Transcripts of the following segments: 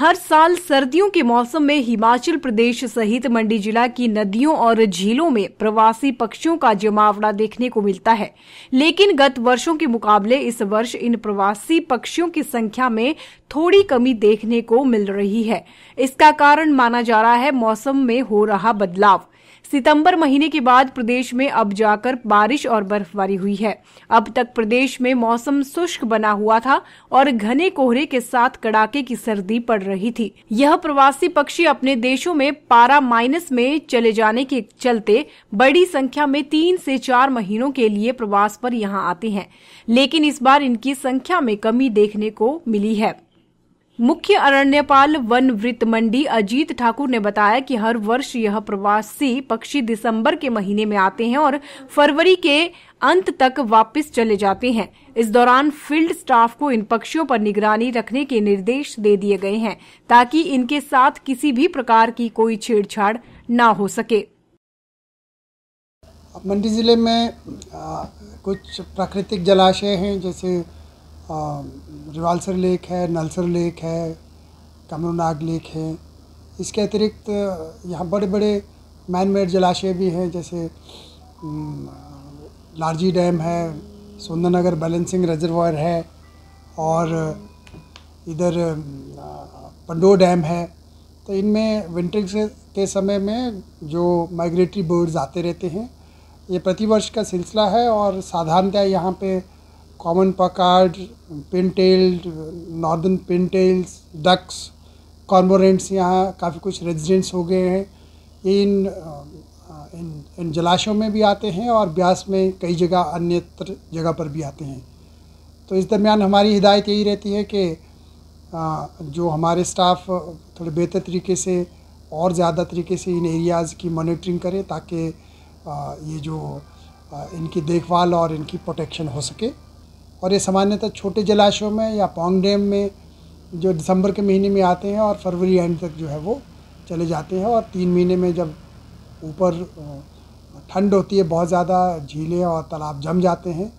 हर साल सर्दियों के मौसम में हिमाचल प्रदेश सहित मंडी जिला की नदियों और झीलों में प्रवासी पक्षियों का जमावड़ा देखने को मिलता है लेकिन गत वर्षों के मुकाबले इस वर्ष इन प्रवासी पक्षियों की संख्या में थोड़ी कमी देखने को मिल रही है इसका कारण माना जा रहा है मौसम में हो रहा बदलाव सितंबर महीने के बाद प्रदेश में अब जाकर बारिश और बर्फबारी हुई है अब तक प्रदेश में मौसम शुष्क बना हुआ था और घने कोहरे के साथ कड़ाके की सर्दी पड़ रही थी यह प्रवासी पक्षी अपने देशों में पारा माइनस में चले जाने के चलते बड़ी संख्या में तीन से चार महीनों के लिए प्रवास पर यहाँ आते हैं लेकिन इस बार इनकी संख्या में कमी देखने को मिली है मुख्य अरण्यपाल वन वृत्त मंडी अजीत ठाकुर ने बताया कि हर वर्ष यह प्रवासी पक्षी दिसंबर के महीने में आते हैं और फरवरी के अंत तक वापस चले जाते हैं इस दौरान फील्ड स्टाफ को इन पक्षियों पर निगरानी रखने के निर्देश दे दिए गए हैं ताकि इनके साथ किसी भी प्रकार की कोई छेड़छाड़ न हो सके मंडी जिले में आ, कुछ प्राकृतिक जलाशय हैं जैसे रिवालसर लेक है नलसर लेक है कमरनाग लेक है इसके अतिरिक्त यहाँ बड़े बड़े मैन मेड जलाशय भी हैं जैसे लार्जी डैम है सुंदरनगर बैलेंसिंग रिजर्वायर है और इधर पंडो डैम है तो इनमें विंटर के समय में जो माइग्रेटरी बर्ड्स आते रहते हैं ये प्रतिवर्ष का सिलसिला है और साधारणतः यहाँ पे common pochard pintailed northern pintails ducks cormorants यहाँ काफ़ी कुछ रेजिडेंट्स हो गए हैं ये इन इन, इन जलाशयों में भी आते हैं और ब्यास में कई जगह अन्यत्र जगह पर भी आते हैं तो इस दरमियान हमारी हिदायत यही रहती है कि जो हमारे स्टाफ थोड़े बेहतर तरीके से और ज़्यादा तरीके से इन एरियाज़ की मॉनिटरिंग करें ताकि ये जो इनकी देखभाल और इनकी प्रोटेक्शन हो सके और ये सामान्यतः छोटे जलाशयों में या पोंग डैम में जो दिसंबर के महीने में आते हैं और फरवरी एंड तक जो है वो चले जाते हैं और तीन महीने में जब ऊपर ठंड होती है बहुत ज़्यादा झीलें और तालाब जम जाते हैं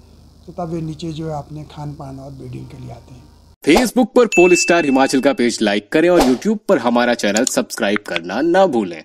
तो तब वे नीचे जो है अपने खान पान और ब्रीडिंग के लिए आते हैं फेसबुक पर पोल स्टार हिमाचल का पेज लाइक करें और यूट्यूब पर हमारा चैनल सब्सक्राइब करना ना भूलें